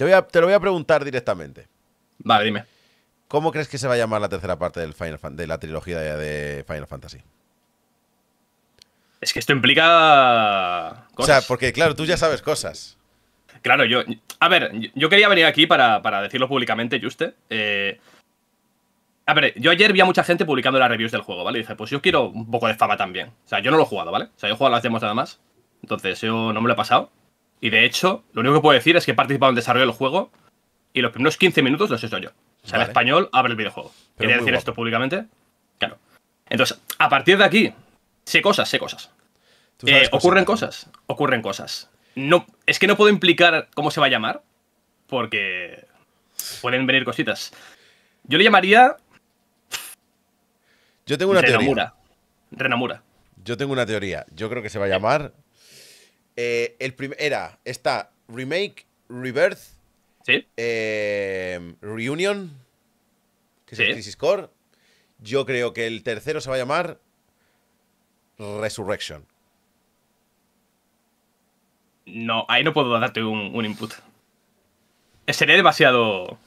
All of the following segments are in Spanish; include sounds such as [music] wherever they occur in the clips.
Te, lo voy a preguntar directamente. Vale, dime. ¿Cómo crees que se va a llamar la tercera parte del Final de la trilogía de Final Fantasy? Es que esto implica. O sea, porque claro, tú ya sabes cosas. Claro, yo. A ver, yo quería venir aquí para, decirlo públicamente, Juste. Eh, a ver, yo ayer vi a mucha gente publicando las reviews del juego, ¿vale? Y dije, pues yo quiero un poco de fama también. O sea, yo no lo he jugado, ¿vale? O sea, yo he jugado las demos nada más. Entonces, yo no me lo he pasado. Y de hecho, lo único que puedo decir es que he participado en el desarrollo del juego y los primeros 15 minutos los he hecho yo. O sea, español abre el videojuego. Quería decir esto públicamente. Claro. Entonces, a partir de aquí, sé cosas, sé eh, cosas. ocurren cosas, ocurren cosas. No, es que no puedo implicar cómo se va a llamar, porque pueden venir cositas. Yo le llamaría. Yo tengo una Renamura. Renamura. Yo tengo una teoría. Yo creo que se va a llamar eh, el era, está Remake, Rebirth, em, Reunion, que es Crisis Core. Yo creo que el tercero se va a llamar Resurrection. No, ahí no puedo darte un, input. Sería demasiado.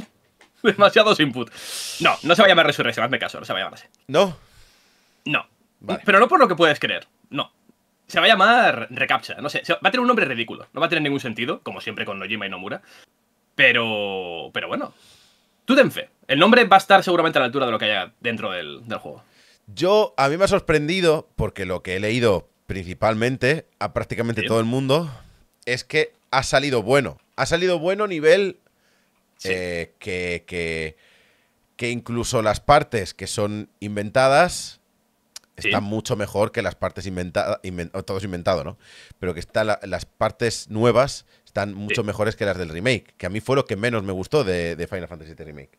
[laughs] demasiados input. No, no se va a llamar Resurrection, hazme caso, no se va a llamar así. ¿No? No. Pero no por lo que puedes creer, no. Se va a llamar Recaptcha, no sé. Va a tener un nombre ridículo. No va a tener ningún sentido, como siempre con Nojima y Nomura. Pero. Pero bueno. Tú ten fe. El nombre va a estar seguramente a la altura de lo que haya dentro del, juego. Yo, a mí me ha sorprendido, porque lo que he leído principalmente a prácticamente todo el mundo, es que ha salido bueno. Ha salido bueno nivel eh, que, que, que incluso las partes que son inventadas está mucho mejor que las partes inventadas, todo inventado, ¿no? Pero que está las partes nuevas están mucho mejores que las del remake, que a mí fue lo que menos me gustó de, Final Fantasy VII Remake.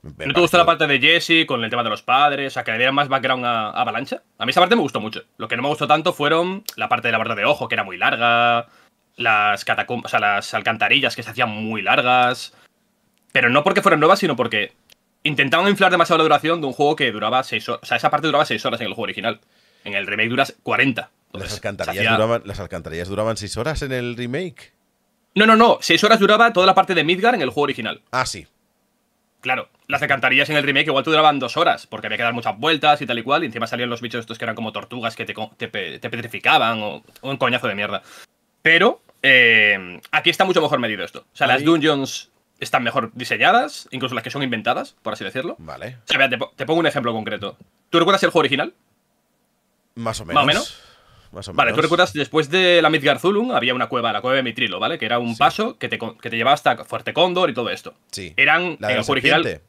¿No te gustó la parte de Jesse con el tema de los padres? O sea, que le dieran más background a, Avalanche. A mí esa parte me gustó mucho. Lo que no me gustó tanto fueron la parte de la barra de ojo, que era muy larga, las catacumbas, o sea, las alcantarillas que se hacían muy largas. Pero no porque fueran nuevas, sino porque intentaron inflar demasiado la duración de un juego que duraba seis horas. O sea, esa parte duraba seis horas en el juego original. En el remake duras 40. las, alcantarillas duraban, seis 6 horas en el remake? No, no, no. 6 horas duraba toda la parte de Midgar en el juego original. Ah, sí. Claro, las alcantarillas en el remake igual te duraban dos horas, porque había que dar muchas vueltas y tal y cual, y encima salían los bichos estos que eran como tortugas que te, petrificaban o, un coñazo de mierda. Pero eh, aquí está mucho mejor medido esto. O sea, las dungeons están mejor diseñadas, incluso las que son inventadas, por así decirlo. Vale. O sea, te, pongo un ejemplo concreto. ¿Tú recuerdas el juego original? Más o menos. Más o menos. Vale, tú recuerdas, después de la Midgar Zulum había una cueva, la cueva de Mitrilo, ¿vale? Que era un paso que te, que te, llevaba hasta Fuerte Cóndor y todo esto. Sí. Eran en el juego original.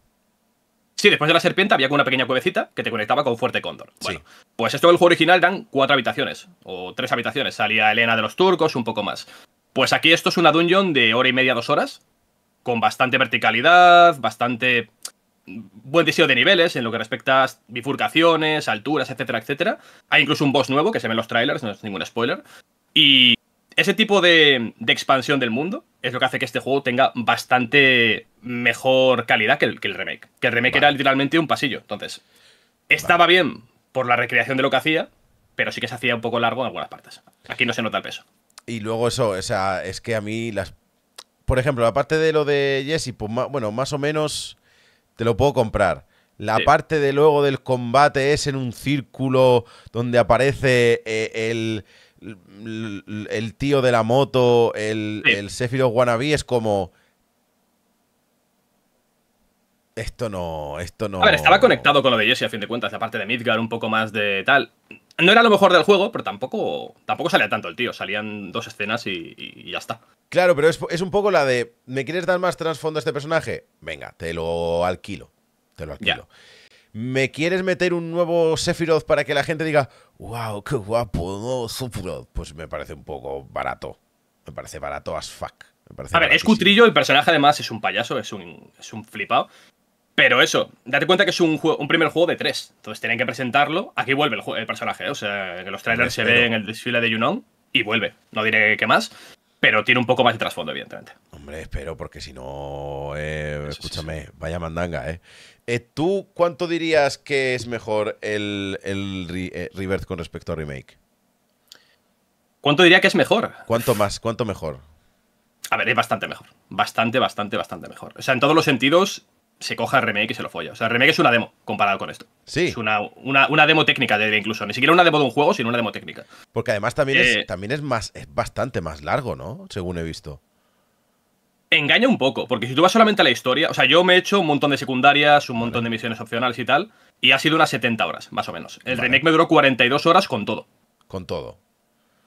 Sí, después de la serpiente había una pequeña cuevecita que te conectaba con Fuerte Cóndor. Bueno, pues esto del juego original eran cuatro habitaciones o tres habitaciones. Salía Elena de los turcos, un poco más. Pues aquí esto es una dungeon de hora y media, dos horas, con bastante verticalidad, bastante buen diseño de niveles en lo que respecta a bifurcaciones, alturas, etcétera, etcétera. Hay incluso un boss nuevo que se ve en los trailers, no es ningún spoiler. Y ese tipo de, expansión del mundo es lo que hace que este juego tenga bastante mejor calidad que el, remake. Que el remake era literalmente un pasillo. Entonces, estaba bien por la recreación de lo que hacía, pero sí que se hacía un poco largo en algunas partes. Aquí no se nota el peso. Y luego eso, o sea, es que a mí las, por ejemplo, la parte de lo de Jesse, pues bueno, más o menos te lo puedo comprar. La parte de luego del combate es en un círculo donde aparece eh, el, el, tío de la moto, el, el Wannabe, es como... Esto no, esto no. A ver, estaba conectado con lo de Jesse a fin de cuentas, la parte de Midgar, un poco más de tal no era lo mejor del juego, pero tampoco, tampoco salía tanto el tío. Salían dos escenas y, ya está. Claro, pero es, un poco la de, ¿me quieres dar más trasfondo a este personaje? Venga, te lo alquilo. Te lo alquilo. ¿Me quieres meter un nuevo Sephiroth para que la gente diga, wow, qué guapo, no, Pues me parece un poco barato. Me parece barato as fuck. a ver, es cutrillo, el personaje además es un payaso, es un, es un flipado. Pero eso, date cuenta que es un, primer juego de tres. Entonces tienen que presentarlo. Aquí vuelve el, personaje. ¿eh? O sea, en los trailers se ve en el desfile de Yunon y vuelve. No diré qué más. Pero tiene un poco más de trasfondo, evidentemente. Hombre, espero, porque si no. Eh, escúchame, vaya mandanga, ¿eh? ¿eh? ¿Tú cuánto dirías que es mejor el, el Rebirth con respecto a Remake? ¿Cuánto diría que es mejor? ¿Cuánto más? ¿Cuánto mejor? A ver, es bastante mejor. Bastante, bastante, bastante mejor. O sea, en todos los sentidos, se coja el remake y se lo folla. O sea, el remake es una demo comparado con esto. Sí. Es una, una, demo técnica, de incluso. Ni siquiera una demo de un juego, sino una demo técnica. Porque además también, es, eh, también es, más, es bastante más largo, ¿no? Según he visto. Engaña un poco, porque si tú vas solamente a la historia, o sea, yo me he hecho un montón de secundarias, un montón de misiones opcionales y tal, y ha sido unas 70 horas, más o menos. El remake me duró 42 horas con todo. Con todo.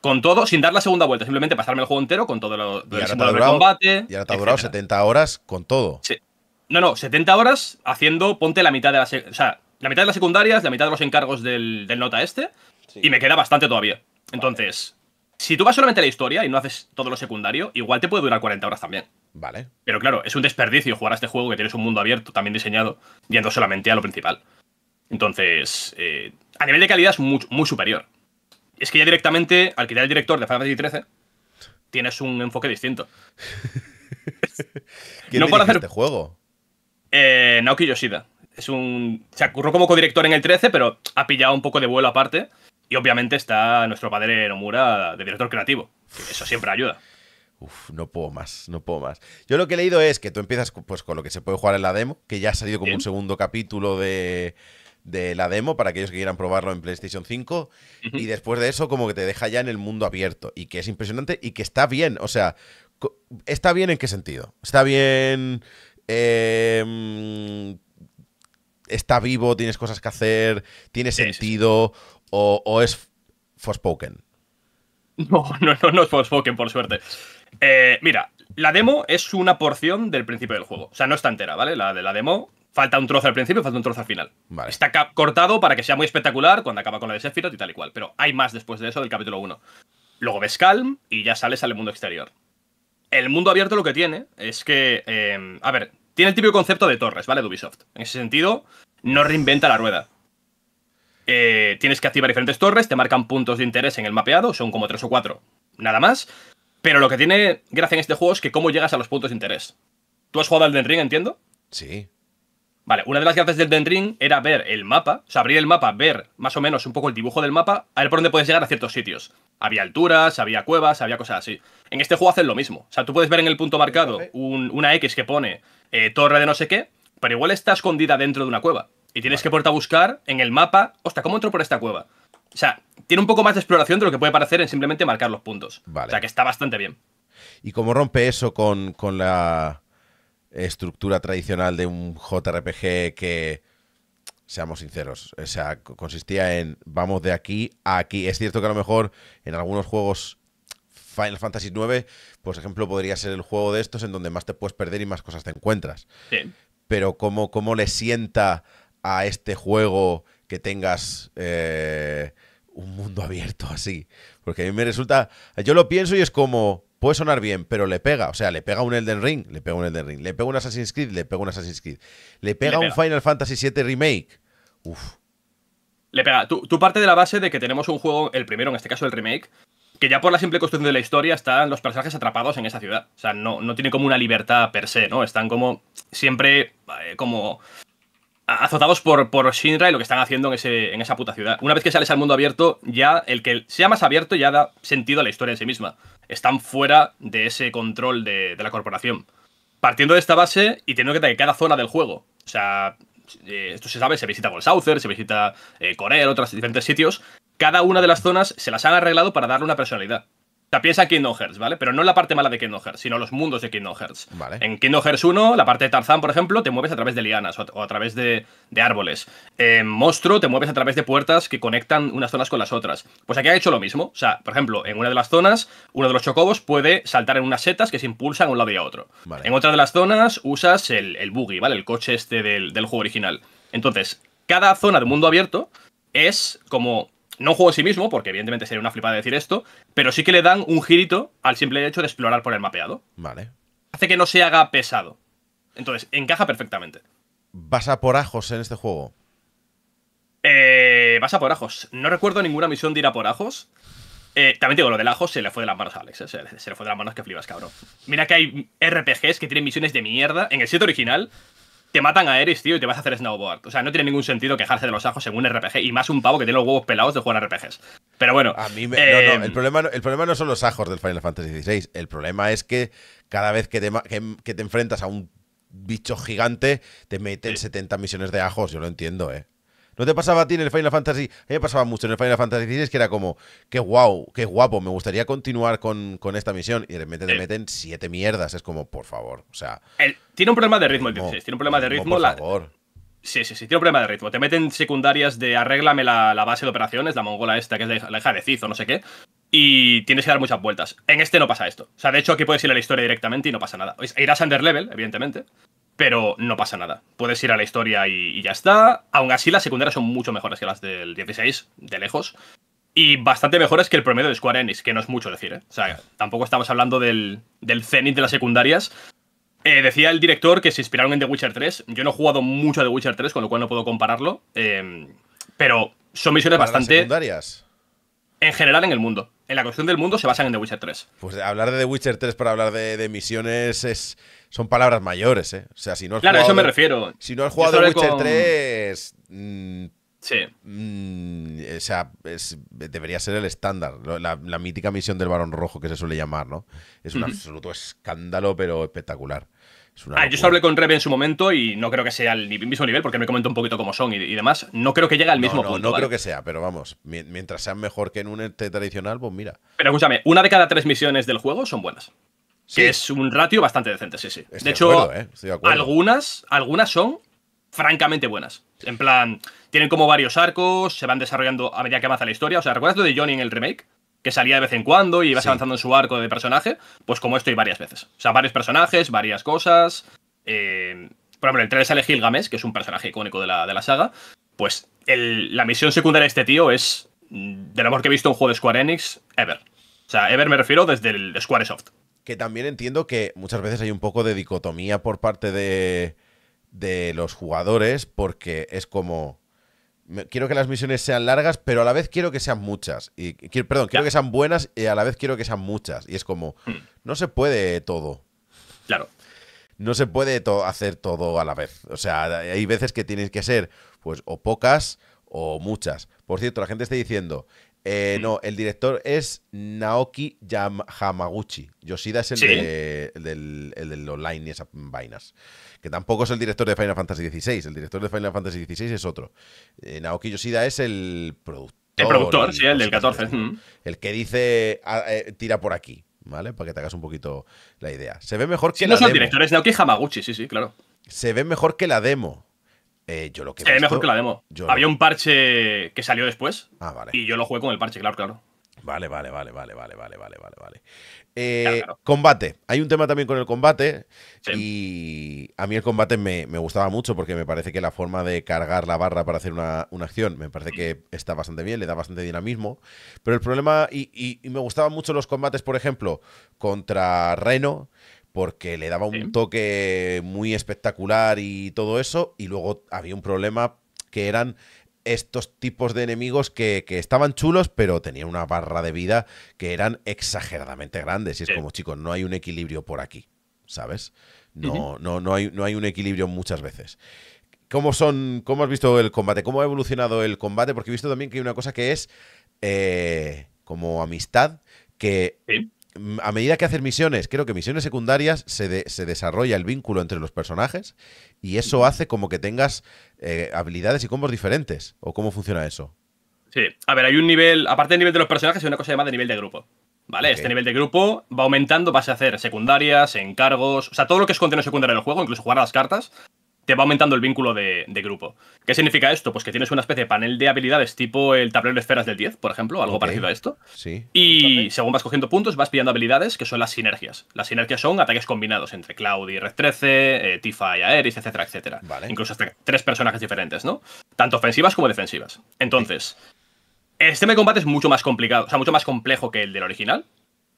Con todo, sin dar la segunda vuelta, simplemente pasarme el juego entero con todo lo de combate. Y ahora te ha durado 70 horas con todo. Sí. No, no, 70 horas haciendo, ponte la mitad de la... mitad de las secundarias, la mitad de los encargos del, nota este. Y me queda bastante todavía. Entonces, si tú vas solamente a la historia y no haces todo lo secundario, igual te puede durar 40 horas también. Vale. Pero claro, es un desperdicio jugar a este juego que tienes un mundo abierto, también diseñado, yendo solamente a lo principal. Entonces, eh, a nivel de calidad es muy, superior. Es que ya directamente, al quitar el director de Final Fantasy XIII, tienes un enfoque distinto. [laughs] no por hacer este juego? eh, Naoki Yoshida. Es un, se acurró como codirector en el 13, pero ha pillado un poco de vuelo aparte. Y obviamente está nuestro padre Nomura de director creativo. eso siempre ayuda. Uf, no puedo más, no puedo más. Yo lo que he leído es que tú empiezas pues, con lo que se puede jugar en la demo, que ya ha salido como un segundo capítulo de, la demo para aquellos que quieran probarlo en PlayStation 5. Y después de eso, como que te deja ya en el mundo abierto. Y que es impresionante y que está bien. O sea, ¿está bien en qué sentido? Está bien Em, está vivo, tienes cosas que hacer, tiene sentido, O, es Forspoken. [laughs] No, no, no, es Forspoken, por suerte. Eh, mira, la demo es una porción del principio del juego. O sea, no está entera, ¿vale? La de la demo falta un trozo al principio, falta un trozo al final. Está cortado para que sea muy espectacular cuando acaba con la de Sephiroth y tal y cual. Pero hay más después de eso del capítulo 1. Luego ves Calm y ya sales al mundo exterior. El mundo abierto lo que tiene es que. Em, a ver, tiene el típico concepto de torres, ¿vale? De Ubisoft. En ese sentido, no reinventa la rueda. Eh, tienes que activar diferentes torres, te marcan puntos de interés en el mapeado, son como tres o cuatro, nada más. Pero lo que tiene gracia en este juego es que cómo llegas a los puntos de interés. ¿Tú has jugado al Den Ring, entiendo? Sí. Vale, una de las gracias del Den Ring era ver el mapa, o sea, abrir el mapa, ver más o menos un poco el dibujo del mapa, a ver por dónde puedes llegar a ciertos sitios. Había alturas, había cuevas, había cosas así. En este juego hacen lo mismo. O sea, tú puedes ver en el punto marcado una X que pone eh, torre de no sé qué, pero igual está escondida dentro de una cueva. Y tienes que ponerte a buscar en el mapa, hostia, ¿cómo entro por esta cueva? O sea, tiene un poco más de exploración de lo que puede parecer en simplemente marcar los puntos. O sea, que está bastante bien. ¿Y cómo rompe eso con, con la estructura tradicional de un JRPG que, seamos sinceros, o sea, consistía en vamos de aquí a aquí? Es cierto que a lo mejor en algunos juegos Final Fantasy IX, por ejemplo, podría ser el juego de estos en donde más te puedes perder y más cosas te encuentras. Sí. Pero ¿cómo, le sienta a este juego que tengas eh, un mundo abierto así? Porque a mí me resulta, yo lo pienso y es como, puede sonar bien, pero le pega. O sea, le pega un Elden Ring, le pega un Elden Ring, le pega un Assassin's Creed, le pega un Assassin's Creed, le pega, un Final Fantasy VII Remake. Uf. Le pega. Tú, tú, parte de la base de que tenemos un juego, el primero, en este caso el remake, que ya por la simple construcción de la historia están los personajes atrapados en esa ciudad. O sea, no, no tiene como una libertad per se, ¿no? Están como siempre eh, como azotados por, por Shinra y lo que están haciendo en, ese, en esa puta ciudad. Una vez que sales al mundo abierto, ya el que sea más abierto ya da sentido a la historia en sí misma. Están fuera de ese control de, de la corporación. Partiendo de esta base y teniendo que cada zona del juego. O sea, eh, esto se sabe, se visita con Southern, se visita Corea eh, Corel, otros diferentes sitios. Cada una de las zonas se las han arreglado para darle una personalidad sea, piensa en Kingdom Hearts, ¿vale? Pero no la parte mala de Kingdom Hearts, sino los mundos de Kingdom Hearts. En Kingdom Hearts 1, la parte de Tarzán, por ejemplo, te mueves a través de lianas o a, través de, árboles. En Monstruo te mueves a través de puertas que conectan unas zonas con las otras. Pues aquí ha hecho lo mismo. O sea, por ejemplo, en una de las zonas, uno de los chocobos puede saltar en unas setas que se impulsan a un lado y a otro. En otra de las zonas usas el, buggy, ¿vale? El coche este del, del juego original. Entonces, cada zona de mundo abierto es como no juego en sí mismo, porque evidentemente sería una flipada decir esto, pero sí que le dan un girito al simple hecho de explorar por el mapeado. Vale. Hace que no se haga pesado. Entonces, encaja perfectamente. ¿Vas a por ajos en este juego? Eh, vas a por ajos. No recuerdo ninguna misión de ir a por ajos. Eh, también digo, lo del ajos se le fue de las manos a Alex, eh, se, le, se, le fue de las manos que flipas, cabrón. Mira que hay RPGs que tienen misiones de mierda en el sitio original te matan a Eris, tío, y te vas a hacer snowboard. O sea, no tiene ningún sentido quejarse de los ajos en un RPG, y más un pavo que tiene los huevos pelados de jugar RPGs. Pero bueno. A mí me, no, no, eh, el, problema, el problema no son los ajos del Final Fantasy XVI. El problema es que cada vez que te, que, te enfrentas a un bicho gigante, te meten 70 misiones de ajos. Yo lo entiendo, ¿eh? ¿No te pasaba a ti en el Final Fantasy? A mí me pasaba mucho en el Final Fantasy XVI que era como, qué guau, qué guapo, me gustaría continuar con, esta misión. Y de repente te meten siete mierdas. Es como, por favor. O sea. tiene un problema de ritmo el 16. Tiene un problema de ritmo. Por favor. Sí, sí, sí, tiene un problema de ritmo. Te meten secundarias de arréglame la, base de operaciones, la mongola esta, que es la, hija de cizo o no sé qué. Y tienes que dar muchas vueltas. En este no pasa esto. O sea, de hecho, aquí puedes ir a la historia directamente y no pasa nada. Pues, irás under level, evidentemente pero no pasa nada. Puedes ir a la historia y, ya está. Aún así, las secundarias son mucho mejores que las del 16, de lejos. Y bastante mejores que el promedio de Square Enix, que no es mucho decir, ¿eh? O sea, tampoco estamos hablando del, del cenit de las secundarias. Eh, decía el director que se inspiraron en The Witcher 3. Yo no he jugado mucho a The Witcher 3, con lo cual no puedo compararlo. Em, pero son misiones bastante. Las secundarias? En general en el mundo. En la cuestión del mundo se basan en The Witcher 3. Pues hablar de The Witcher 3 para hablar de, de misiones es son palabras mayores, ¿eh? O sea, si no has claro, a eso me refiero. Si no has jugado The Witcher 3. Mm, sí. Mm, o sea, debería ser el estándar. La, mítica misión del Barón Rojo que se suele llamar, ¿no? Es un absoluto escándalo, pero espectacular. Yo ah, yo hablé con Rebe en su momento y no creo que sea al mismo nivel, porque me comentó un poquito cómo son y, demás. No creo que llegue al mismo no, no, No creo que sea, pero vamos, mientras sea mejor que en un ET tradicional, pues mira. Pero escúchame, una de cada tres misiones del juego son buenas. Que es un ratio bastante decente, sí, sí. de hecho, ¿eh? algunas, algunas son francamente buenas. En plan, tienen como varios arcos, se van desarrollando a medida que avanza la historia. O sea, ¿recuerdas lo de Johnny en el remake? Que salía de vez en cuando y ibas avanzando en su arco de personaje. Pues como esto y varias veces. O sea, varios personajes, varias cosas. Eh, por ejemplo, el 3 sale Gilgamesh, que es un personaje icónico de la, saga. Pues la misión secundaria de este tío es mm, de lo mejor que he visto en un juego de Square Enix ever. O sea, ever me refiero desde el Square Soft que también entiendo que muchas veces hay un poco de dicotomía por parte de, de los jugadores, porque es como. quiero que las misiones sean largas, pero a la vez quiero que sean muchas. Y, perdón, quiero que sean buenas y a la vez quiero que sean muchas. Y es como, hmm. no se puede todo. Claro. No se puede todo hacer todo a la vez. O sea, hay veces que tienes que ser, pues, o pocas o muchas. Por cierto, la gente está diciendo, eh, mm. no, el director es Naoki Hamaguchi. Yoshida es el, de, del, online y esas vainas. Que tampoco es el director de Final Fantasy XVI. El director de Final Fantasy XVI es otro. Eh, Naoki Yoshida es el productor. El productor, sí, el del 14. Mm. El que dice, ah, eh, tira por aquí, ¿vale? Para que te hagas un poquito la idea. Se ve mejor que no directores, Naoki Hamaguchi, sí, sí, claro. Se ve mejor que la demo. Eh, yo lo que. mejor que la demo. Había un parche que salió después. Ah, vale. Y yo lo jugué con el parche, claro, claro. Vale, vale, vale, vale, vale, vale, vale, vale, vale. Eh, combate. Hay un tema también con el combate. Y a mí el combate me, gustaba mucho porque me parece que la forma de cargar la barra para hacer una, acción me parece que está bastante bien, le da bastante dinamismo. Pero el problema, y, y me gustaban mucho los combates, por ejemplo, contra Reno, porque le daba un toque muy espectacular y todo eso, y luego había un problema que eran estos tipos de enemigos que, estaban chulos, pero tenían una barra de vida que eran exageradamente grandes. Y es como, chicos, no hay un equilibrio por aquí, ¿sabes? No, no, no, hay, no hay un equilibrio muchas veces. ¿Cómo, son, ¿Cómo has visto el combate? ¿Cómo ha evolucionado el combate? Porque he visto también que hay una cosa que es eh, como amistad, que a medida que haces misiones, creo que misiones secundarias, se, desarrolla el vínculo entre los personajes y eso hace como que tengas eh, habilidades y combos diferentes. ¿O cómo funciona eso? Sí, a ver, hay un nivel, aparte del nivel de los personajes, hay una cosa llamada nivel de grupo. ¿Vale? Este nivel de grupo va aumentando, vas a hacer secundarias, encargos, o sea, todo lo que es contenido secundario del juego, incluso jugar las cartas, va aumentando el vínculo de, grupo. ¿Qué significa esto? Pues que tienes una especie de panel de habilidades tipo el tablero de esferas del 10, por ejemplo, algo parecido a esto. Sí. Y según vas cogiendo puntos, vas pillando habilidades que son las sinergias. Las sinergias son ataques combinados entre Cloud y Red 13, eh, Tifa y Aeris, etcétera, etcétera. Incluso hasta tres personajes diferentes, ¿no? Tanto ofensivas como defensivas. Entonces, el sistema de combate es mucho más complicado, o sea, mucho más complejo que el del original.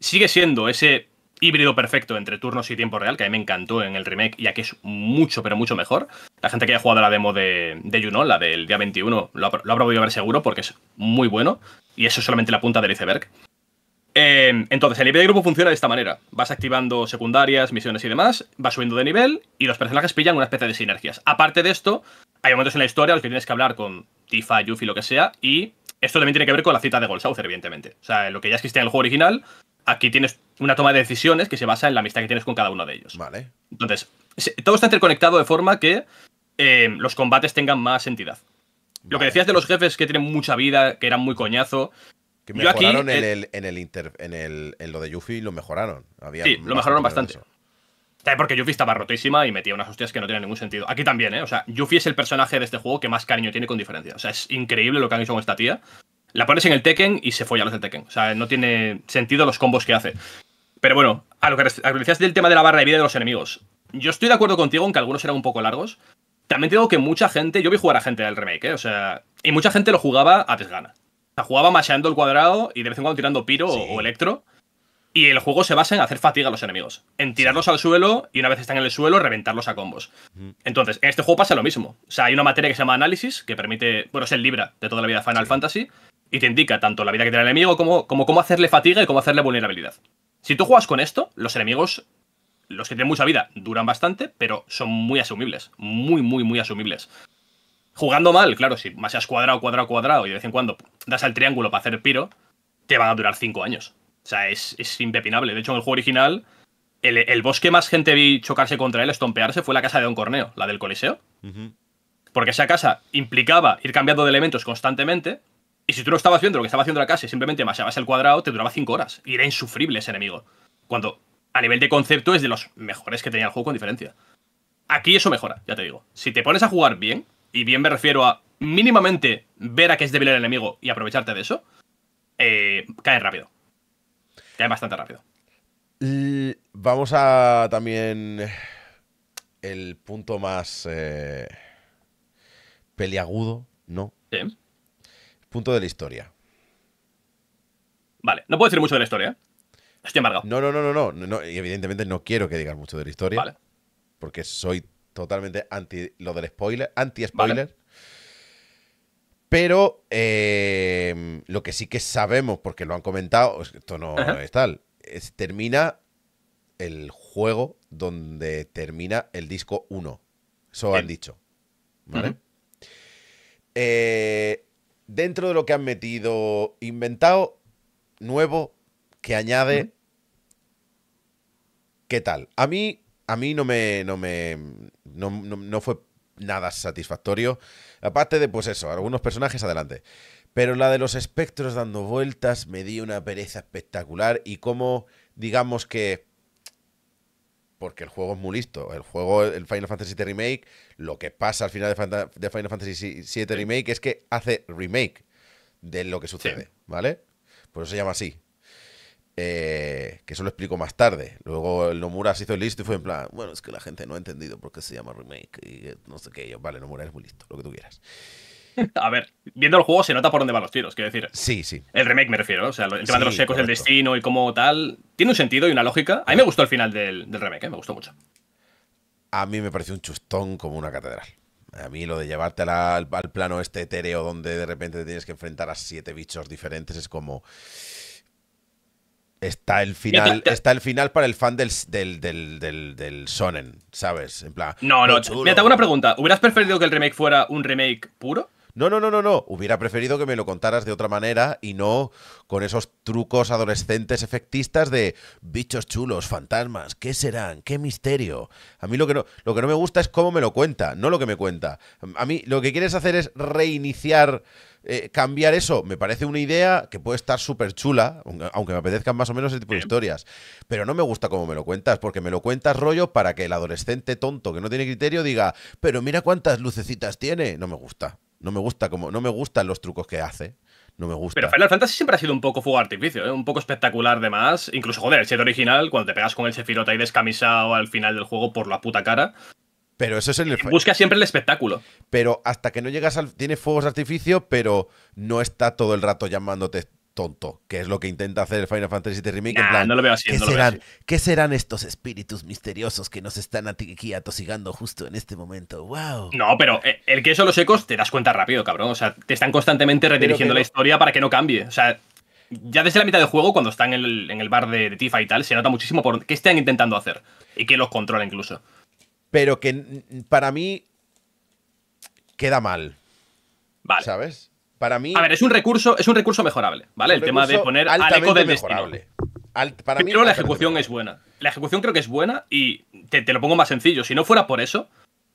Sigue siendo ese híbrido perfecto entre turnos y tiempo real, que a mí me encantó en el remake, ya que es mucho, pero mucho mejor. La gente que haya jugado la demo de, de la del día 21, lo, lo habrá a ver seguro porque es muy bueno. Y eso es solamente la punta del iceberg. Em, entonces, el nivel de grupo funciona de esta manera. Vas activando secundarias, misiones y demás, vas subiendo de nivel y los personajes pillan una especie de sinergias. Aparte de esto, hay momentos en la historia en los que tienes que hablar con Tifa, Yuffie, lo que sea, y esto también tiene que ver con la cita de Gold evidentemente. O sea, lo que ya existía en el juego original, aquí tienes una toma de decisiones que se basa en la amistad que tienes con cada uno de ellos. Vale. Entonces, todo está interconectado de forma que eh, los combates tengan más entidad. Lo que decías de los jefes que tienen mucha vida, que eran muy coñazo. Que mejoraron en, el, en, el en, lo de Yuffie, lo mejoraron. sí, lo mejoraron bastante. Eh, porque Yuffie estaba rotísima y metía unas hostias que no tenían ningún sentido. Aquí también, ¿eh? O sea, Yuffie es el personaje de este juego que más cariño tiene con diferencia. O sea, es increíble lo que han hecho con esta tía la pones en el Tekken y se follan los del Tekken. O sea, no tiene sentido los combos que hace. Pero bueno, a lo que decías del tema de la barra de vida de los enemigos. Yo estoy de acuerdo contigo en que algunos eran un poco largos. También te digo que mucha gente, yo vi jugar a gente del remake, ¿eh? o sea, y mucha gente lo jugaba a desgana. O sea, jugaba macheando el cuadrado y de vez en cuando tirando piro o electro. Y el juego se basa en hacer fatiga a los enemigos, en tirarlos al suelo y una vez están en el suelo, reventarlos a combos. Entonces, en este juego pasa lo mismo. O sea, hay una materia que se llama análisis, que permite, bueno, es el Libra de toda la vida de Final Fantasy, y te indica tanto la vida que tiene el enemigo como, como cómo hacerle fatiga y cómo hacerle vulnerabilidad. Si tú juegas con esto, los enemigos, los que tienen mucha vida, duran bastante, pero son muy asumibles. Muy, muy, muy asumibles. Jugando mal, claro, si más seas cuadrado, cuadrado, cuadrado y de vez en cuando das al triángulo para hacer piro, te van a durar cinco años. O sea, es, es, impepinable. De hecho, en el juego original, el, bosque más gente vi chocarse contra él, estompearse, fue la casa de Don Corneo, la del Coliseo. Porque esa casa implicaba ir cambiando de elementos constantemente, y si tú lo estabas viendo lo que estaba haciendo la casa y simplemente masabas el cuadrado, te duraba 5 horas. Y era insufrible ese enemigo. Cuando a nivel de concepto es de los mejores que tenía el juego con diferencia. Aquí eso mejora, ya te digo. Si te pones a jugar bien, y bien me refiero a mínimamente ver a qué es débil el enemigo y aprovecharte de eso, eh, cae rápido. Cae bastante rápido. vamos a también el punto más eh, peliagudo, ¿no? Sí Punto de la historia. Vale, no puedo decir mucho de la historia. ¿eh? Estoy embargado. No, no, no, no, no, Y evidentemente no quiero que digas mucho de la historia. Vale. Porque soy totalmente anti lo del spoiler, anti-spoiler. Pero eh, lo que sí que sabemos, porque lo han comentado, esto no es tal, termina el juego donde termina el disco 1. Eso han dicho. ¿Vale? eh, dentro de lo que han metido inventado, nuevo, que añade, ¿qué tal? A mí, a mí no me, no me, no, no fue nada satisfactorio. Aparte de, pues eso, algunos personajes adelante. Pero la de los espectros dando vueltas me dio una pereza espectacular y como digamos que porque el juego es muy listo. El juego, el Final Fantasy VII Remake, lo que pasa al final de, Final Fantasy VII Remake es que hace remake de lo que sucede, ¿vale? Por eso se llama así. Eh, que eso lo explico más tarde. Luego Nomura se hizo listo y fue en plan, bueno, es que la gente no ha entendido por qué se llama remake y no sé qué. vale, Nomura es muy listo, lo que tú quieras. [laughs] A ver, viendo el juego se nota por dónde van los tiros, quiero decir. Sí, sí. El remake me refiero, o sea, el tema de los secos, el destino y cómo tal. Tiene un sentido y una lógica. A mí me gustó el final del, remake, ¿eh? me gustó mucho. A mí me pareció un chustón como una catedral. A mí lo de llevarte al, plano este etéreo donde de repente te tienes que enfrentar a siete bichos diferentes es como está el final, está el final para el fan del, del, del, Sonen, ¿sabes? En plan. No, no, Mira, te hago una pregunta. ¿Hubieras preferido que el remake fuera un remake puro? No, no, no, no, no. Hubiera preferido que me lo contaras de otra manera y no con esos trucos adolescentes efectistas de bichos chulos, fantasmas, ¿qué serán? ¿Qué misterio? A mí lo que no, lo que no me gusta es cómo me lo cuenta, no lo que me cuenta. A mí lo que quieres hacer es reiniciar. Eh, cambiar eso me parece una idea que puede estar súper chula, aunque me apetezcan más o menos ese tipo de historias. Pero no me gusta cómo me lo cuentas, porque me lo cuentas rollo para que el adolescente tonto que no tiene criterio diga, pero mira cuántas lucecitas tiene. No me gusta. No me gusta como, no me gustan los trucos que hace. No me gusta. Pero Final Fantasy siempre ha sido un poco fuego artificio, ¿eh? un poco espectacular de más. Incluso, joder, el set original, cuando te pegas con el Sephiroth ahí descamisado al final del juego por la puta cara. Pero eso es en el. Eh, busca siempre el espectáculo. Pero hasta que no llegas al. Tiene fuegos de artificio, pero no está todo el rato llamándote tonto, que es lo que intenta hacer el Final Fantasy VII Remake. en plan, no lo veo así, ¿qué, serán, ¿qué, serán, estos espíritus misteriosos que nos están aquí atosigando justo en este momento? ¡Wow! No, pero eh, el que son los ecos te das cuenta rápido, cabrón. O sea, te están constantemente redirigiendo la historia para que no cambie. O sea, ya desde la mitad del juego, cuando están en el, bar de, Tifa y tal, se nota muchísimo por qué están intentando hacer y que los controla incluso. Pero que para mí queda mal. Vale. ¿Sabes? mí. A ver, es un recurso, es un recurso mejorable, ¿vale? El tema de poner al eco del destino. para Pero mí la ejecución es buena. La ejecución creo que es buena y te, lo pongo más sencillo. Si no fuera por eso,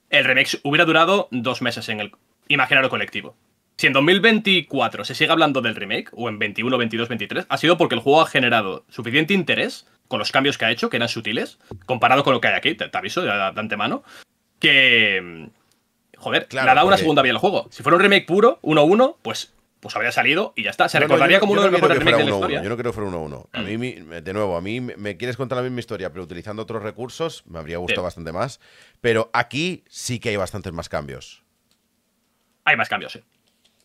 el remake hubiera durado dos meses en el imaginario colectivo. Si en 2024 se sigue hablando del remake, o en 21, 22, 23, ha sido porque el juego ha generado suficiente interés con los cambios que ha hecho, que eran sutiles, comparado con lo que hay aquí, te, aviso de antemano, que, joder, le ha una segunda vía al juego. Si fuera un remake puro, 1-1, pues pues habría salido y ya está. Se recordaría como uno de los mejores remakes Yo no creo que fuera 1-1. Mm. de nuevo, a mí me quieres contar la misma historia, pero utilizando otros recursos, me habría gustado bastante más. Pero aquí sí que hay bastantes más cambios. Hay más cambios, sí.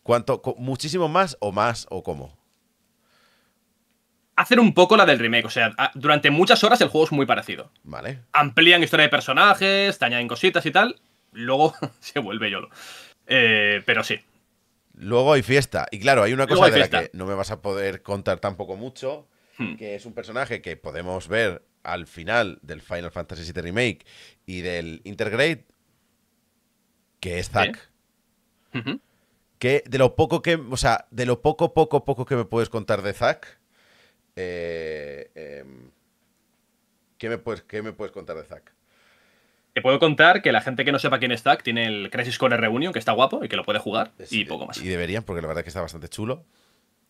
¿Cuánto? ¿Muchísimo más o más o cómo? Hacen un poco la del remake, o sea, durante muchas horas el juego es muy parecido. Vale. Amplían historia de personajes, te añaden cositas y tal, luego [laughs] se vuelve YOLO. Eh, pero sí. Luego hay fiesta. Y claro, hay una cosa de la que no me vas a poder contar tampoco mucho, hmm. que es un personaje que podemos ver al final del Final Fantasy VII Remake y del Intergrade, que es Zack. ¿Eh? Que de lo poco que, o sea, de lo poco, poco, poco que me puedes contar de Zack, eh, em, me ¿qué me puedes contar de Zack? Te puedo contar que la gente que no sepa quién es Zack tiene el Crisis Core Reunion, que está guapo y que lo puede jugar, y poco más. Y deberían, porque la verdad es que está bastante chulo.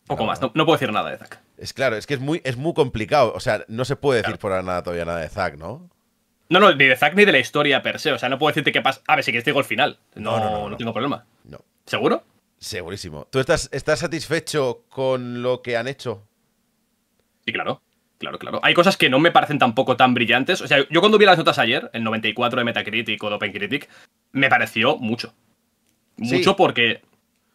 Poco más, no, puedo decir nada de Zack. Es claro, es que es muy, es muy complicado. O sea, no se puede decir por ahora nada todavía nada de Zack, ¿no? No, no, ni de Zack ni de la historia per se. O sea, no puedo decirte qué pasa. A ver, si que te digo el final. No, no, no, no tengo problema. No. ¿Seguro? Segurísimo. ¿Tú estás, estás satisfecho con lo que han hecho? Sí, claro. Claro, claro. Hay cosas que no me parecen tampoco tan brillantes. O sea, yo cuando vi las notas ayer, el 94 de Metacritic o de OpenCritic, me pareció mucho. Mucho porque.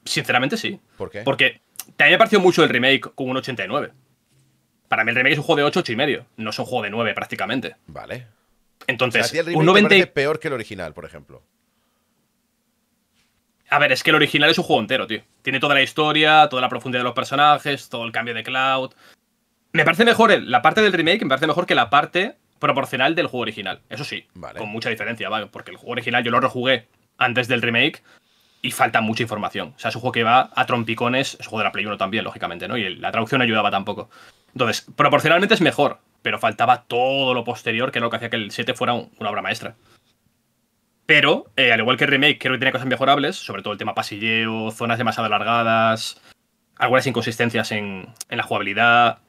Sinceramente sí. ¿Por qué? Porque también me pareció mucho el remake con un 89. Para mí el remake es un juego de 8, 8 y medio. No es un juego de 9 prácticamente. Vale. Entonces, un peor que el original, por ejemplo. A ver, es que el original es un juego entero, tío. Tiene toda la historia, toda la profundidad de los personajes, todo el cambio de Cloud. Me parece mejor la parte del remake, me parece mejor que la parte proporcional del juego original. Eso sí, con mucha diferencia, Porque el juego original yo lo rejugué antes del remake y falta mucha información. O sea, es un juego que va a trompicones, es un juego de la Play 1 también, lógicamente, ¿no? Y la traducción no ayudaba tampoco. Entonces, proporcionalmente es mejor, pero faltaba todo lo posterior que era lo que hacía que el 7 fuera una obra maestra. Pero, eh, al igual que el remake, creo que tiene cosas mejorables, sobre todo el tema pasilleo, zonas demasiado alargadas, algunas inconsistencias en, en la jugabilidad,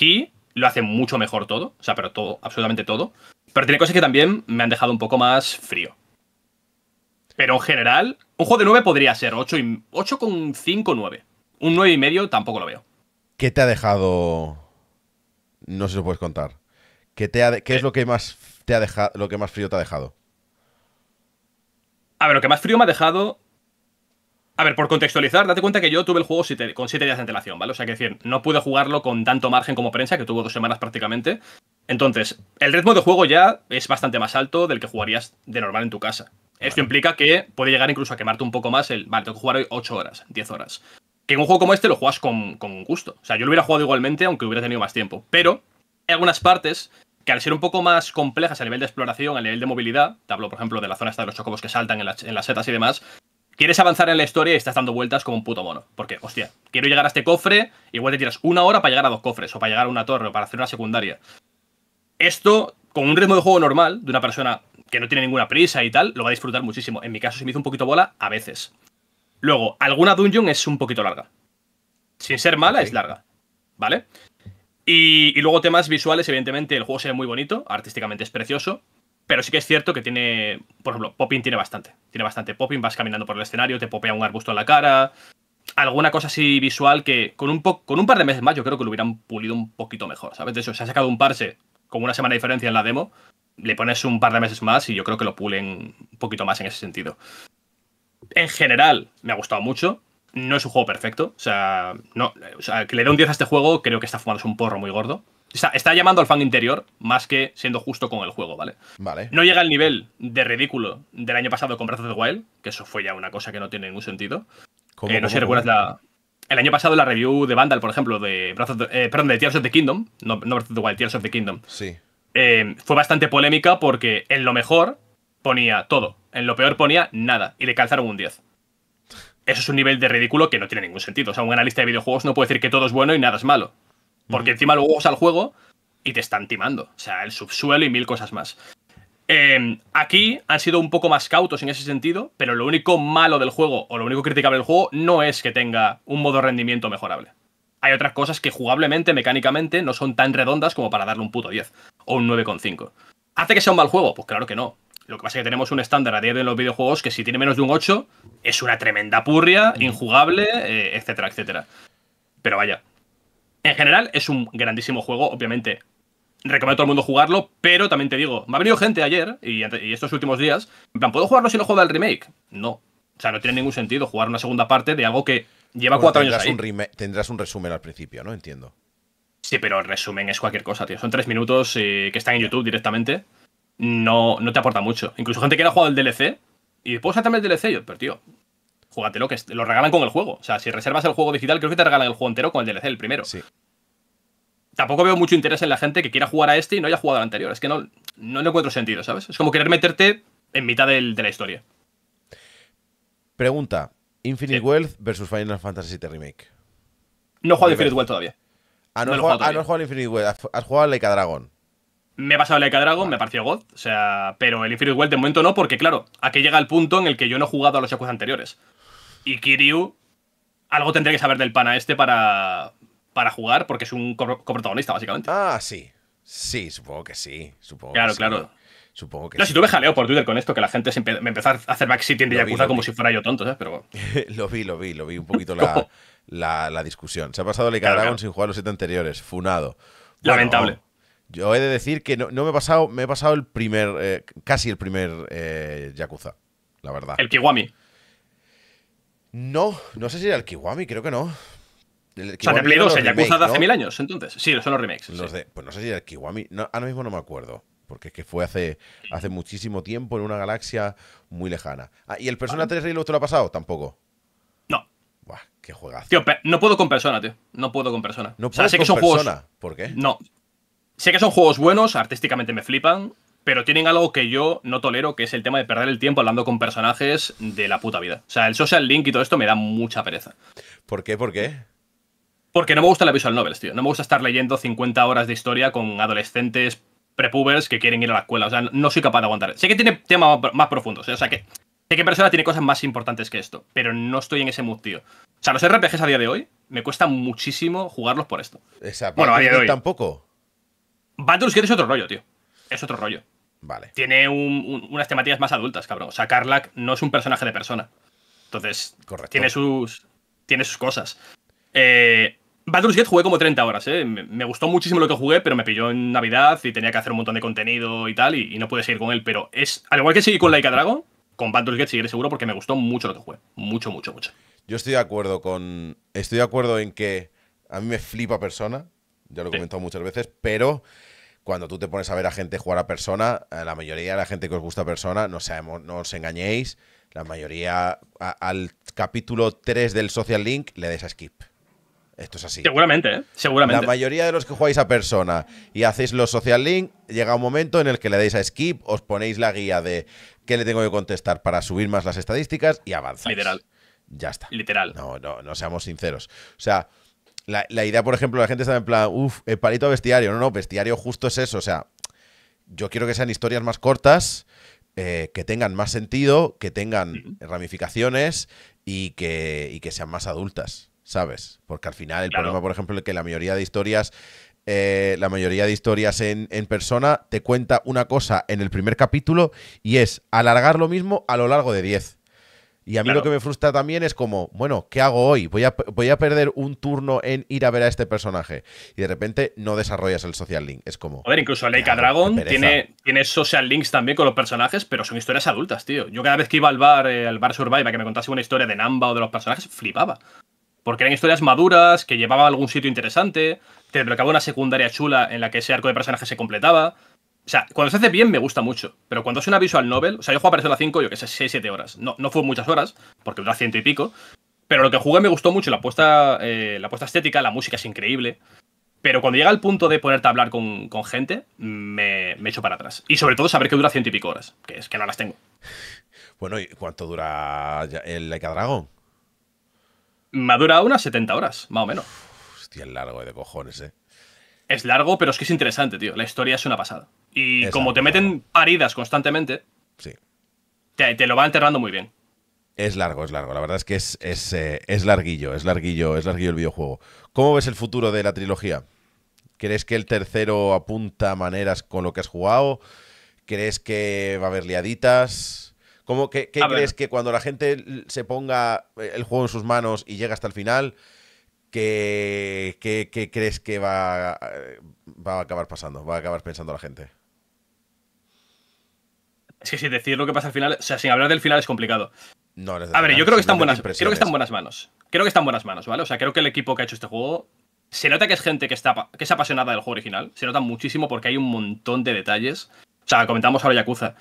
aquí lo hace mucho mejor todo, o sea, pero todo, absolutamente todo. Pero tiene cosas que también me han dejado un poco más frío. Pero en general, un juego de 9 podría ser 8 y 8,5 9. Un 9,5 y medio tampoco lo veo. ¿Qué te ha dejado no sé si lo puedes contar? ¿Qué, te ¿Qué es eh. lo que más te ha dejado lo que más frío te ha dejado? A ver, lo que más frío me ha dejado a ver, por contextualizar, date cuenta que yo tuve el juego con 7 días de antelación, ¿vale? O sea, que decir, no pude jugarlo con tanto margen como prensa, que tuvo dos semanas prácticamente. Entonces, el ritmo de juego ya es bastante más alto del que jugarías de normal en tu casa. Esto implica que puede llegar incluso a quemarte un poco más el, vale, tengo que jugar hoy 8 horas, 10 horas. Que en un juego como este lo juegas con, gusto. O sea, yo lo hubiera jugado igualmente, aunque hubiera tenido más tiempo. Pero hay algunas partes que al ser un poco más complejas a nivel de exploración, a nivel de movilidad, te hablo por ejemplo de la zona esta de los chocobos que saltan en las setas y demás, quieres avanzar en la historia y estás dando vueltas como un puto mono. Porque, hostia, quiero llegar a este cofre, igual te tiras una hora para llegar a dos cofres, o para llegar a una torre, o para hacer una secundaria. Esto, con un ritmo de juego normal, de una persona que no tiene ninguna prisa y tal, lo va a disfrutar muchísimo. En mi caso se me hizo un poquito bola a veces. Luego, alguna dungeon es un poquito larga. Sin ser mala, es larga. ¿Vale? Y, y luego temas visuales, evidentemente, el juego se ve muy bonito, artísticamente es precioso, pero sí que es cierto que tiene, por ejemplo, popping tiene bastante. Tiene bastante popping, vas caminando por el escenario, te popea un arbusto en la cara. Alguna cosa así visual que con un, con un par de meses más yo creo que lo hubieran pulido un poquito mejor, ¿sabes? De eso se ha sacado un parse con una semana de diferencia en la demo, le pones un par de meses más y yo creo que lo pulen un poquito más en ese sentido. En general, me ha gustado mucho. No es un juego perfecto. O sea, no, o sea, que le dé un 10 a este juego creo que está fumando un porro muy gordo. Está, llamando al fan interior más que siendo justo con el juego, ¿vale? Vale. No llega al nivel de ridículo del año pasado con Breath of the Wild, que eso fue ya una cosa que no tiene ningún sentido. Eh, no la. El año pasado la review de Vandal, por ejemplo, de Breath of the, eh, perdón, de Tears of the Kingdom, no, no Breath of the Wild, Tears of the Kingdom. Eh, fue bastante polémica porque en lo mejor ponía todo, en lo peor ponía nada, y le calzaron un 10. Eso es un nivel de ridículo que no tiene ningún sentido. O sea, un analista de videojuegos no puede decir que todo es bueno y nada es malo. Porque encima luego vas al juego y te están timando. O sea, el subsuelo y mil cosas más. Em, aquí han sido un poco más cautos en ese sentido, pero lo único malo del juego o lo único criticable del juego no es que tenga un modo rendimiento mejorable. Hay otras cosas que jugablemente, mecánicamente, no son tan redondas como para darle un puto 10 o un 9,5. ¿Hace que sea un mal juego? Pues claro que no. Lo que pasa es que tenemos un estándar a día de en los videojuegos que si tiene menos de un 8 es una tremenda purria, injugable, etc. Eh, etcétera, etcétera. Pero vaya, en general, es un grandísimo juego, obviamente. Recomiendo a todo el mundo jugarlo, pero también te digo, me ha venido gente ayer y, estos últimos días, en plan, ¿puedo jugarlo si no juego al remake? No. O sea, no tiene ningún sentido jugar una segunda parte de algo que lleva cuatro años ahí. tendrás un resumen al principio, ¿no? Entiendo. Sí, pero el resumen es cualquier cosa, tío. Son tres minutos eh, que están en YouTube directamente. No, no te aporta mucho. Incluso gente que no ha jugado el DLC. Y después también el DLC, yo, pero tío, júgatelo, que lo regalan con el juego. O sea, si reservas el juego digital, creo que te regalan el juego entero con el DLC, el primero. Sí. Tampoco veo mucho interés en la gente que quiera jugar a este y no haya jugado al anterior. Es que no, no le encuentro sentido, ¿sabes? Es como querer meterte en mitad de la historia. Pregunta: Infinite Wealth versus Final Fantasy VII Remake. No he jugado Infinite Wealth todavía. Ah, no, has ah, jugado al Infinite Wealth, has jugado al Dragon. Me he pasado a Leica Dragon, me ha parecido God, o sea, pero el Infinite Wealth de momento no, porque claro, aquí llega el punto en el que yo no he jugado a los juegos anteriores. Y Kiryu, algo tendría que saber del pana este para, para jugar, porque es un coprotagonista, básicamente. Ah, sí. Sí, supongo que sí. claro, claro. Supongo que no, si tú me jaleo por Twitter con esto, que la gente me empezó a hacer Maxi de Yakuza como si fuera yo tonto, ¿sabes? Pero [laughs] lo vi, lo vi, lo vi un poquito [laughs] la, discusión. Se ha pasado Lika claro, sin jugar los siete anteriores, funado. Lamentable. Oh, yo he de decir que no, me he pasado, me he pasado el primer, eh, casi el primer eh, Yakuza, la verdad. El Kiwami. No, no sé si era el Kiwami, creo que no. El o sea, de Play 2, el Yakuza de hace mil años, entonces. Sí, son los remakes. Los de, pues no sé si era el Kiwami. ahora mismo no me acuerdo. Porque es que fue hace, hace muchísimo tiempo en una galaxia muy lejana. Ah, ¿y el Persona 3 Reload te lo ha pasado? Tampoco. No. Buah, qué juegazo. Tío, no puedo con Persona, tío. No puedo con Persona. No puedo o sea, sé que son Persona. Juegos... ¿Por qué? No. Sé que son juegos buenos, artísticamente me flipan pero tienen algo que yo no tolero, que es el tema de perder el tiempo hablando con personajes de la puta vida. O sea, el social link y todo esto me da mucha pereza. ¿Por qué? ¿Por qué? Porque no me gusta la visual novels, tío. No me gusta estar leyendo 50 horas de historia con adolescentes prepubers que quieren ir a la escuela. O sea, no soy capaz de aguantar. Sé que tiene temas más profundos, o sea que sé que persona tiene cosas más importantes que esto, pero no estoy en ese mood, tío. O sea, los RPGs a día de hoy me cuesta muchísimo jugarlos por esto. bueno, a día de hoy. Tampoco. battle es otro rollo, tío. Es otro rollo. Tiene unas temáticas más adultas, cabrón. O sea, Karlak no es un personaje de persona. Entonces, tiene sus. Tiene sus cosas. Eh, Baldur's jugué como 30 horas, eh. me, gustó muchísimo lo que jugué, pero me pilló en Navidad y tenía que hacer un montón de contenido y tal, y, no pude seguir con él. Pero es. Al igual que seguí con Laika Dragon, con Baldur's Gate seguiré seguro porque me gustó mucho lo que jugué. Mucho, mucho, mucho. Yo estoy de acuerdo con. Estoy de acuerdo en que. A mí me flipa persona. Ya lo he comentado muchas veces, pero cuando tú te pones a ver a gente jugar a persona, eh, la mayoría de la gente que os gusta persona, no, os engañéis, la mayoría al capítulo 3 del Social Link le des a skip. Esto es así. Seguramente, ¿eh? seguramente. La mayoría de los que jugáis a persona y hacéis los social link, llega un momento en el que le dais a skip, os ponéis la guía de qué le tengo que contestar para subir más las estadísticas y avanzáis. Literal. Ya está. Literal. No, no, no seamos sinceros. O sea, la, idea, por ejemplo, la gente está en plan, uff, el palito bestiario. No, no, bestiario justo es eso. O sea, yo quiero que sean historias más cortas, eh, que tengan más sentido, que tengan ramificaciones y que, que sean más adultas, ¿sabes? Porque al final el problema, por ejemplo, es que la mayoría de historias eh, la mayoría de historias en, en, persona, te cuenta una cosa en el primer capítulo y es alargar lo mismo a lo largo de diez. Y a mí lo que me frustra también es como, bueno, ¿qué hago hoy? Voy a, voy a perder un turno en ir a ver a este personaje. Y de repente no desarrollas el social link. Es como. A ver, incluso Leica Dragon tiene, tiene social links también con los personajes, pero son historias adultas, tío. Yo cada vez que iba al bar, eh, al bar Survive, que me contase una historia de Namba o de los personajes, flipaba. Porque eran historias maduras, que llevaba a algún sitio interesante, te desbloqueaba una secundaria chula en la que ese arco de personajes se completaba. O sea, cuando se hace bien me gusta mucho, pero cuando es una visual novel, o sea, yo juego a Persona 5, yo que sé, 6-7 horas. No, no fue muchas horas, porque dura ciento y pico, pero lo que jugué me gustó mucho, la puesta eh, la puesta estética, la música es increíble. Pero cuando llega el punto de ponerte a hablar con, gente, me, echo para atrás. Y sobre todo saber que dura ciento y pico horas, que es que no las tengo. Bueno, ¿y cuánto dura el Like Dragon? Me ha durado unas 70 horas, más o menos. Hostia, es largo eh, de cojones, eh es largo, pero es que es interesante, tío. La historia es una pasada. Y como te meten paridas constantemente, sí. te, lo va enterrando muy bien. Es largo, es largo. La verdad es que es, es, eh, es, larguillo, es larguillo, es larguillo el videojuego. ¿Cómo ves el futuro de la trilogía? ¿Crees que el tercero apunta maneras con lo que has jugado? ¿Crees que va a haber liaditas? ¿Cómo, ¿Qué, crees que cuando la gente se ponga el juego en sus manos y llega hasta el final, ¿Qué, qué, crees que va, eh, va, a acabar pasando? ¿Va a acabar pensando la gente? Es que si decir lo que pasa al final, o sea, sin hablar del final es complicado. a ver, yo creo que están buenas, que están buenas manos. Creo que están buenas manos, ¿vale? O sea, creo que el equipo que ha hecho este juego se nota que es gente que está que es apasionada del juego original. Se nota muchísimo porque hay un montón de detalles. O sea, comentamos ahora Yakuza.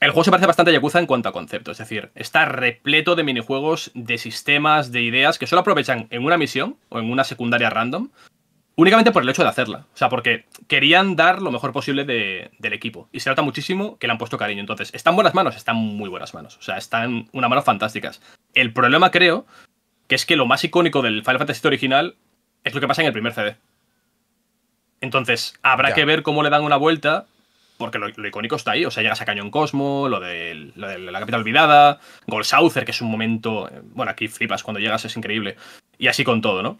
El juego se parece bastante a Yakuza en cuanto a concepto, es decir, está repleto de minijuegos, de sistemas, de ideas que solo aprovechan en una misión o en una secundaria random, únicamente por el hecho de hacerla. O sea, porque querían dar lo mejor posible del equipo. Y se nota muchísimo que le han puesto cariño. Entonces, están buenas manos, están muy buenas manos. O sea, están una mano fantásticas. El problema, creo, que es que lo más icónico del Final Fantasy original es lo que pasa en el primer CD. Entonces, habrá que ver cómo le dan una vuelta porque lo, icónico está ahí. O sea, llegas a Cañón Cosmo, lo de, la capital olvidada, Golsaucer, que es un momento. Eh, bueno, aquí flipas cuando llegas, es increíble. Y así con todo, ¿no?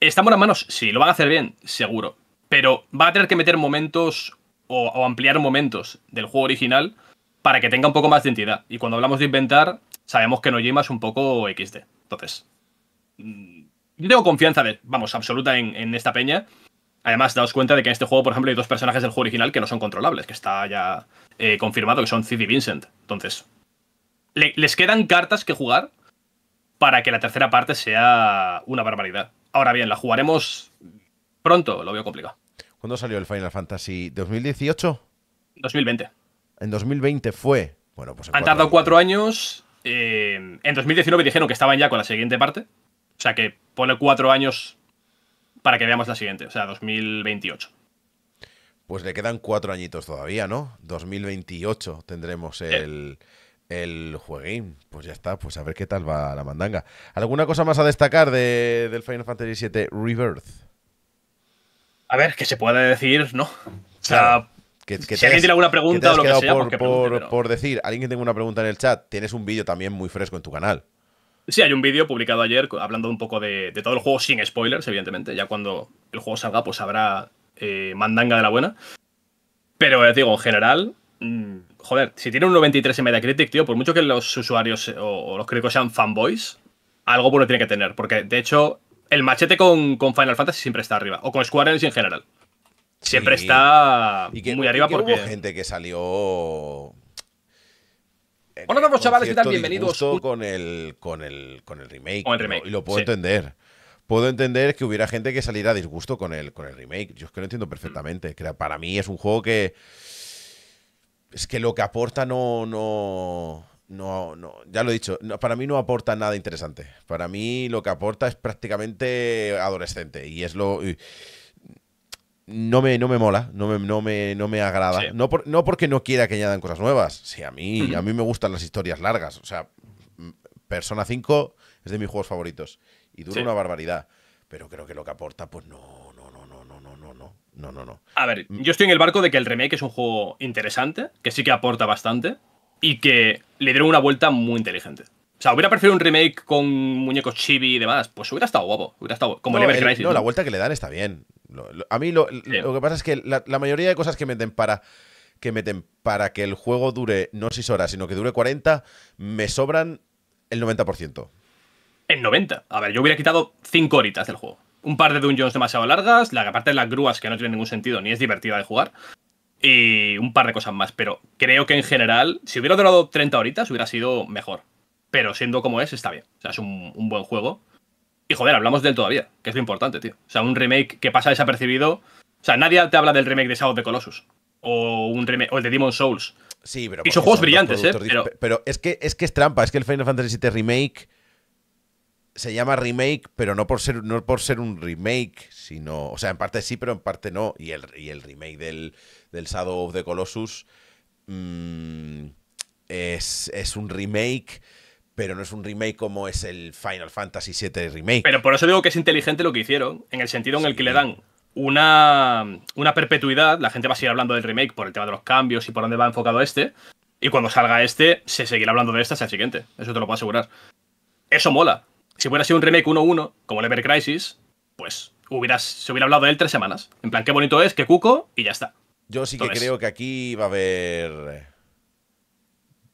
estamos buenas manos? Sí, lo van a hacer bien, seguro. Pero va a tener que meter momentos o, ampliar momentos del juego original para que tenga un poco más de entidad. Y cuando hablamos de inventar, sabemos que Nojima es un poco XD. Entonces, mm, yo tengo confianza, vamos, absoluta en esta peña. Además, daos cuenta de que en este juego, por ejemplo, hay dos personajes del juego original que no son controlables, que está ya eh, confirmado, que son Cid y Vincent. Entonces, les quedan cartas que jugar para que la tercera parte sea una barbaridad. Ahora bien, la jugaremos pronto, lo veo complicado. ¿Cuándo salió el Final Fantasy? ¿2018? 2020. En 2020 fue. Bueno, pues. Han tardado cuatro años. Eh, en 2019 dijeron que estaban ya con la siguiente parte. O sea que pone cuatro años para que veamos la siguiente, o sea, 2028. Pues le quedan cuatro añitos todavía, ¿no? 2028 tendremos eh. el, el jueguín. Pues ya está, pues a ver qué tal va la mandanga. ¿Alguna cosa más a destacar del Final Fantasy VII Rebirth? A ver, que se puede decir, ¿no? O sea, si alguien tiene alguna pregunta o lo que sea, pues por, por decir, alguien que tenga una pregunta en el chat, tienes un vídeo también muy fresco en tu canal. Sí, hay un vídeo publicado ayer hablando un poco de, todo el juego sin spoilers, evidentemente. Ya cuando el juego salga, pues habrá eh, mandanga de la buena. Pero digo, en general, mm, joder, si tiene un 93 en Metacritic, tío, por mucho que los usuarios o, los críticos sean fanboys, algo bueno tiene que tener. Porque, de hecho, el machete con, Final Fantasy siempre está arriba. O con Square Enix en general. Siempre está muy arriba porque. gente que salió Hola chavales, Bienvenidos. Con el, con, el, con el remake. Y lo puedo entender. Puedo entender que hubiera gente que saliera a disgusto con el, con el remake. Yo es que lo entiendo perfectamente. Que para mí es un juego que. Es que lo que aporta no. no no, no, ya lo he dicho, para mí no aporta nada interesante. Para mí lo que aporta es prácticamente adolescente y es lo no me, mola, no me, no me, no me agrada. No, no porque no quiera que añadan cosas nuevas. Sí, a mí, a mí me gustan las historias largas. O sea, Persona 5 es de mis juegos favoritos y dura una barbaridad. Pero creo que lo que aporta, pues no, no, no, no, no, no, no, no. No, no, A ver, yo estoy en el barco de que el remake es un juego interesante, que sí que aporta bastante y que le dieron una vuelta muy inteligente. O sea, hubiera preferido un remake con muñecos chibi y demás. Pues hubiera estado guapo. Hubiera estado como no, la vuelta que le dan está bien a mí lo, que pasa es que la, mayoría de cosas que meten para que meten para que el juego dure no 6 horas, sino que dure 40, me sobran el 90%. El 90. A ver, yo hubiera quitado 5 horitas del juego. Un par de dungeons demasiado largas, la parte de las grúas que no tiene ningún sentido ni es divertida de jugar y un par de cosas más, pero creo que en general, si hubiera durado 30 horitas, hubiera sido mejor. Pero siendo como es, está bien. O sea, es un buen juego. Y joder, hablamos de él todavía, que es lo importante, tío. O sea, un remake que pasa desapercibido. O sea, nadie te habla del remake de Shadow of the Colossus. O un remake, el de Demon Souls. Sí, pero. Y son juegos brillantes, ¿eh? Pero... es, que, es que es trampa, es que el Final Fantasy VII Remake se llama remake, pero no por ser, no por ser un remake, sino. O sea, en parte sí, pero en parte no. Y el, el remake del, del Shadow of the Colossus. Mm, es, es un remake pero no es un remake como es el Final Fantasy VII Remake. Pero por eso digo que es inteligente lo que hicieron, en el sentido en el que le dan una, una perpetuidad, la gente va a seguir hablando del remake por el tema de los cambios y por dónde va enfocado este, y cuando salga este, se seguirá hablando de este hasta el siguiente, eso te lo puedo asegurar. Eso mola. Si hubiera sido un remake 1-1, como el Crisis, pues hubieras, se hubiera hablado de él tres semanas. En plan, qué bonito es, qué cuco, y ya está. Yo sí que creo que aquí va a haber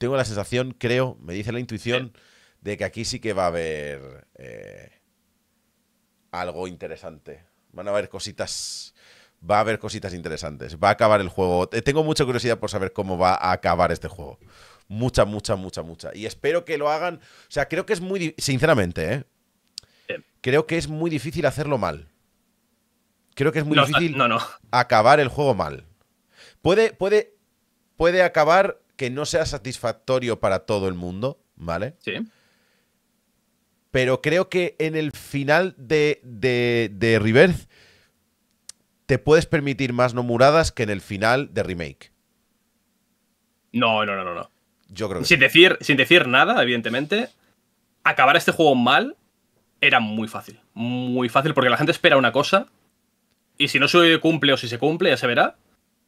tengo la sensación, creo, me dice la intuición, de que aquí sí que va a haber eh, algo interesante. Van a haber cositas. Va a haber cositas interesantes. Va a acabar el juego. Eh, tengo mucha curiosidad por saber cómo va a acabar este juego. Mucha, mucha, mucha, mucha. Y espero que lo hagan. O sea, creo que es muy. Sinceramente, ¿eh? Creo que es muy difícil hacerlo mal. Creo que es muy difícil acabar el juego mal. Puede, puede, puede acabar que no sea satisfactorio para todo el mundo, ¿vale? Sí. Pero creo que en el final de, de, de te puedes permitir más nomuradas que en el final de Remake. No, no, no, no. no. Yo creo que sin, decir, sin decir nada, evidentemente, acabar este juego mal era muy fácil. Muy fácil porque la gente espera una cosa y si no se cumple o si se cumple, ya se verá.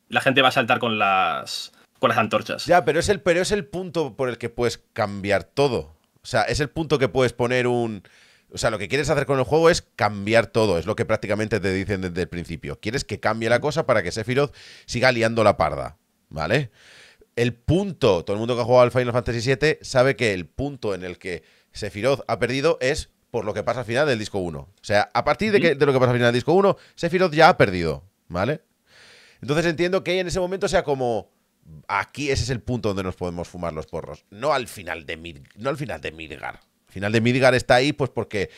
La gente va a saltar con las con las antorchas. Ya, pero es el, pero es el punto por el que puedes cambiar todo. O sea, es el punto que puedes poner un... O sea, lo que quieres hacer con el juego es cambiar todo, es lo que prácticamente te dicen desde el principio. Quieres que cambie la cosa para que Sephiroth siga liando la parda, ¿vale? El punto, todo el mundo que ha jugado al Final Fantasy VII sabe que el punto en el que Sephiroth ha perdido es por lo que pasa al final del disco 1. O sea, a partir de, que, de lo que pasa al final del disco 1, Sephiroth ya ha perdido, ¿vale? Entonces entiendo que en ese momento sea como Aquí ese es el punto donde nos podemos fumar los porros. No al final de, Mid no al final de Midgar. final de Midgar está ahí pues porque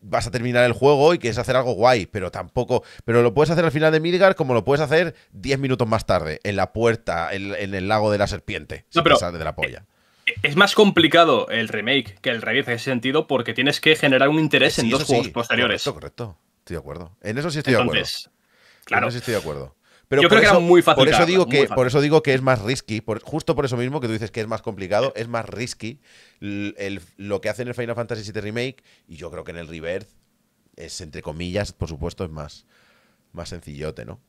vas a terminar el juego y quieres hacer algo guay, pero tampoco. Pero lo puedes hacer al final de Midgar como lo puedes hacer 10 minutos más tarde, en la puerta, en, el lago de la serpiente. de la polla. Eh, es más complicado el remake que el review en ese sentido porque tienes que generar un interés en dos juegos posteriores. Correcto, correcto. Estoy de acuerdo. En eso sí estoy de acuerdo. Claro. En eso sí estoy de acuerdo yo creo que era muy fácil. Por eso, digo que, por eso digo que es más risky, justo por eso mismo que tú dices que es más complicado, es más risky lo que hacen en el Final Fantasy VII Remake y yo creo que en el Rebirth es, entre comillas, por supuesto, es más, más sencillote, ¿no?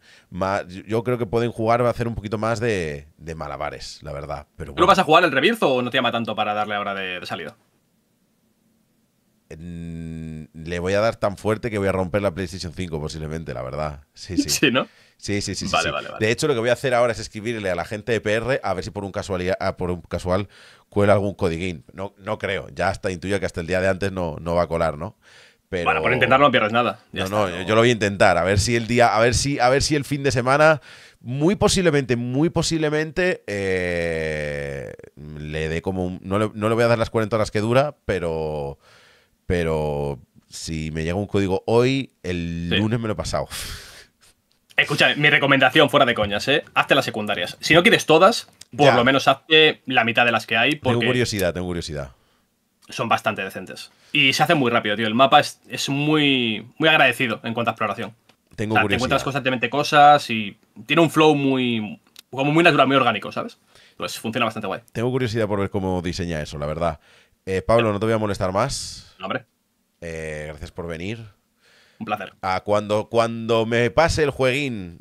yo creo que pueden jugar, va a hacer un poquito más de, malabares, la verdad. Pero vas a jugar el Rebirth o no te llama tanto para darle ahora de, de salida? Mm, le voy a dar tan fuerte que voy a romper la PlayStation 5 posiblemente, la verdad. Sí, sí. Sí, ¿no? Sí, sí, sí. Vale, Vale, De hecho, lo que voy a hacer ahora es escribirle a la gente de PR a ver si por un casualidad, ah, por un casual cuela algún codiguín. No, no creo. Ya hasta intuyo que hasta el día de antes no, no va a colar, ¿no? Pero... Bueno, por intentar no pierdes nada. no, no, yo lo voy a intentar. A ver si el día, a ver si, a ver si el fin de semana, muy posiblemente, muy posiblemente, eh, le dé como un, no, no le voy a dar las 40 horas que dura, pero pero si me llega un código hoy, el lunes me lo he pasado. escucha mi recomendación fuera de coñas, ¿eh? Hazte las secundarias. Si no quieres todas, por lo menos hazte la mitad de las que hay. tengo curiosidad, tengo curiosidad. Son bastante decentes. Y se hace muy rápido, tío. El mapa es, muy, muy agradecido en cuanto a exploración. Tengo curiosidad. Te encuentras constantemente cosas y tiene un flow muy, como muy natural, muy orgánico, ¿sabes? Pues funciona bastante guay. Tengo curiosidad por ver cómo diseña eso, la verdad. Eh, Pablo, no te voy a molestar más. hombre. Eh, gracias por venir. Un placer. cuando, cuando me pase el jueguín,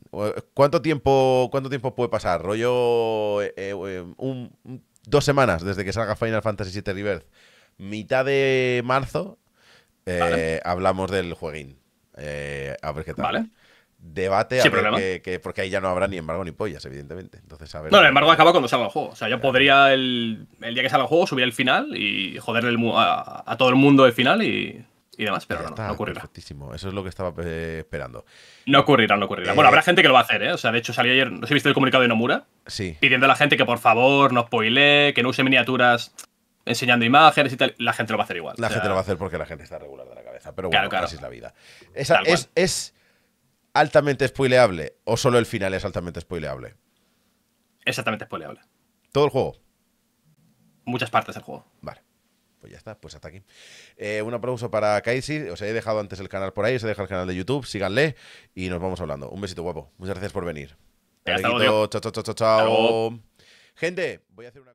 ¿cuánto tiempo, cuánto tiempo puede pasar? ¿Rollo eh, dos semanas desde que salga Final Fantasy VII Rebirth? Mitad de marzo hablamos del jueguín. a ver qué tal. Vale debate que, porque ahí ya no habrá ni embargo ni pollas, evidentemente. Entonces, no, el embargo acaba cuando salga el juego. O sea, yo podría el, el, día que salga el juego subir el final y joderle a, todo el mundo el final y, demás. Pero no, no, ocurrirá. Perfectísimo. Eso es lo que estaba eh, esperando. No ocurrirá, no ocurrirá. bueno, eh, habrá gente que lo va a hacer, ¿eh? O sea, de hecho salió ayer, no sé si viste el comunicado de Nomura. Sí. Pidiendo a la gente que por favor no spoile, que no use miniaturas enseñando imágenes y tal, la gente lo va a hacer igual. La gente lo va a hacer porque la gente está regular de la cabeza, pero bueno, así es la vida. es, es altamente spoileable o solo el final es altamente spoileable? Exactamente spoileable. ¿Todo el juego? Muchas partes del juego. Vale. Pues ya está, pues hasta aquí. Eh, un aplauso para Kaisi. Os he dejado antes el canal por ahí, os he dejado el canal de YouTube. Síganle y nos vamos hablando. Un besito guapo. Muchas gracias por venir. Hasta luego. Chao, chao, chao, chao. Gente, voy a hacer una